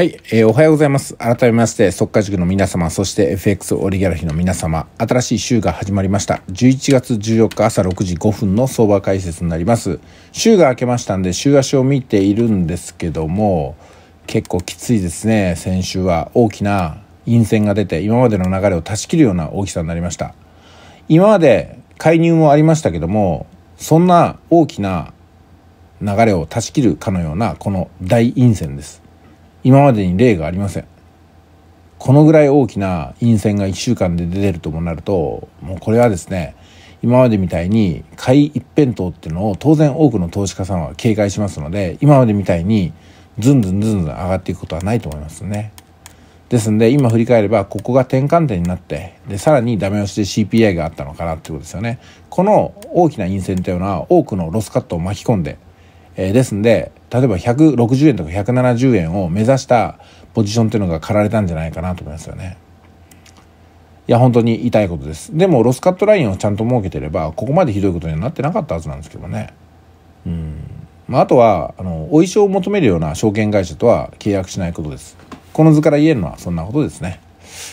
はい、えー、おはようございます。改めまして、速化塾の皆様、そして FX オリギャラヒの皆様、新しい週が始まりました。11月14日朝6時5分の相場解説になります。週が明けましたんで、週足を見ているんですけども、結構きついですね。先週は大きな陰線が出て、今までの流れを断ち切るような大きさになりました。今まで介入もありましたけども、そんな大きな流れを断ち切るかのような、この大陰線です。今までに例がありませんこのぐらい大きな陰線が1週間で出てるともなるともうこれはですね今までみたいに買い一辺倒っていうのを当然多くの投資家さんは警戒しますので今までみたいにずんずんずんずん上がっていくことはないと思いますね。ですんで今振り返ればここが転換点になってでさらにダメ押しで CPI があったのかなってことですよね。この大きな陰線っていうのは多くのロスカットを巻き込んでえー、ですんで、例えば160円とか170円を目指したポジションっていうのが借られたんじゃないかなと思いますよね。いや、本当に痛いことです。でも、ロスカットラインをちゃんと設けてれば、ここまでひどいことにはなってなかったはずなんですけどね。うん。まあ、あとは、あの、お衣装を求めるような証券会社とは契約しないことです。この図から言えるのはそんなことですね。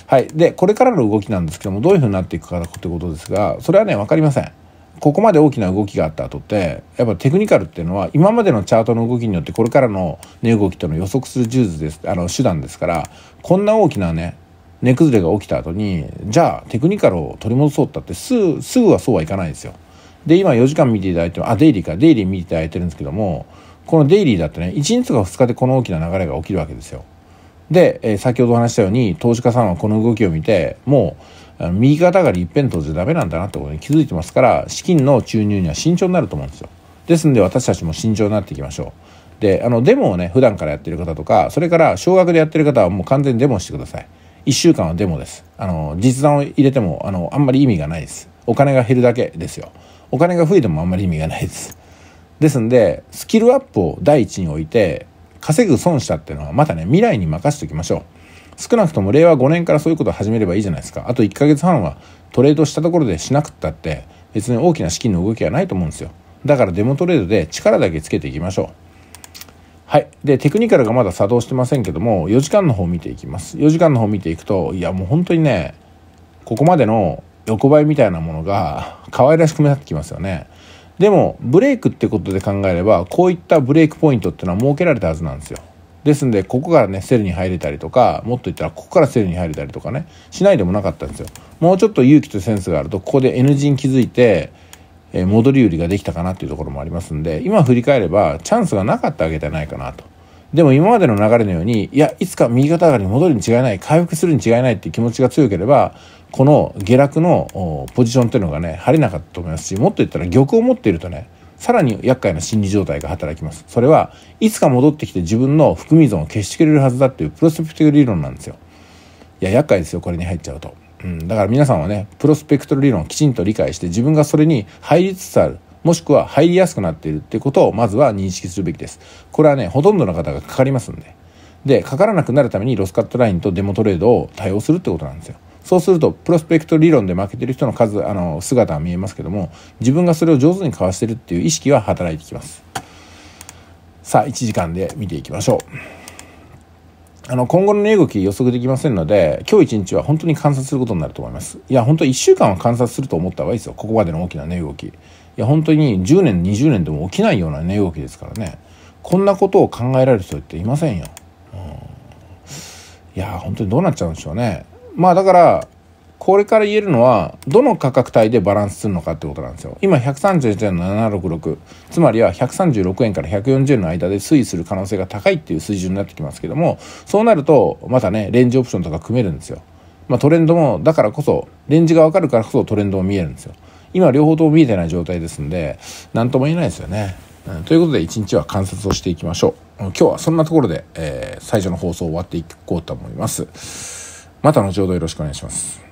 はい。で、これからの動きなんですけども、どういうふうになっていくかということですが、それはね、分かりません。ここまで大きな動きがあった後ってやっぱテクニカルっていうのは今までのチャートの動きによってこれからの値動きとの予測する術ですあの手段ですからこんな大きなね値崩れが起きた後にじゃあテクニカルを取り戻そうったってすぐすぐはそうはいかないんですよ。で今4時間見ていただいてあデイリーかデイリー見ていただいてるんですけどもこのデイリーだってね1日とか2日でこの大きな流れが起きるわけですよ。で、え先ほどお話したように投資家さんはこの動きを見てもう右肩上がり一辺倒じゃダメなんだなってことに気づいてますから資金の注入には慎重になると思うんですよですんで私たちも慎重になっていきましょうであのデモをね普段からやってる方とかそれから少額でやってる方はもう完全にデモしてください1週間はデモですあの実弾を入れてもあのあんまり意味がないですお金が減るだけですよお金が増えてもあんまり意味がないですですんでスキルアップを第一に置いて稼ぐ損したっていうのはまたね未来に任せておきましょう少なくとも令和5年からそういうことを始めればいいじゃないですかあと1ヶ月半はトレードしたところでしなくったって別に大きな資金の動きはないと思うんですよだからデモトレードで力だけつけていきましょうはい。で、テクニカルがまだ作動してませんけども、4時間の方見ていきます。4時間の方見ていくと、いや、もう本当にね、ここまでの横ばいみたいなものが可愛らしくなってきますよね。でも、ブレイクってことで考えれば、こういったブレイクポイントってのは設けられたはずなんですよ。ですんで、ここからね、セルに入れたりとか、もっと言ったら、ここからセルに入れたりとかね、しないでもなかったんですよ。もうちょっと勇気とセンスがあると、ここで N 字に気づいて、えー、戻り売りができたかなっていうところもありますんで、今振り返れば、チャンスがなかったわけじゃないかなと。でも今までの流れのように、いや、いつか右肩上がりに戻るに違いない、回復するに違いないっていう気持ちが強ければ、この下落のポジションっていうのがね、張れなかったと思いますし、もっと言ったら玉を持っているとね、さらに厄介な心理状態が働きます。それはいつか戻ってきて自分の含み損を消してくれるはずだっていうプロスペクト理論なんですよ。いや、厄介ですよ、これに入っちゃうと。うん、だから皆さんはね、プロスペクト理論をきちんと理解して自分がそれに入りつつある。もしくは入りやすくなっているってことをまずは認識するべきです。これはね、ほとんどの方がかかりますんで。で、かからなくなるためにロスカットラインとデモトレードを対応するってことなんですよ。そうするとプロスペクト理論で負けてる人の数あの姿は見えますけども自分がそれを上手にかわしてるっていう意識は働いてきますさあ1時間で見ていきましょうあの今後の値動き予測できませんので今日1日は本当に観察することになると思いますいや本当1週間は観察すると思った方がいいですよここまでの大きな値動きいや本当に10年20年でも起きないような値動きですからねこんなことを考えられる人っていませんよ、うん、いや本当にどうなっちゃうんでしょうねまあだから、これから言えるのは、どの価格帯でバランスするのかってことなんですよ。今、131.766。つまりは、136円から140円の間で推移する可能性が高いっていう水準になってきますけども、そうなると、またね、レンジオプションとか組めるんですよ。まあトレンドも、だからこそ、レンジがわかるからこそトレンドも見えるんですよ。今、両方とも見えてない状態ですんで、何とも言えないですよね。うん、ということで、一日は観察をしていきましょう。今日はそんなところで、えー、最初の放送を終わっていこうと思います。また後ほどよろしくお願いします。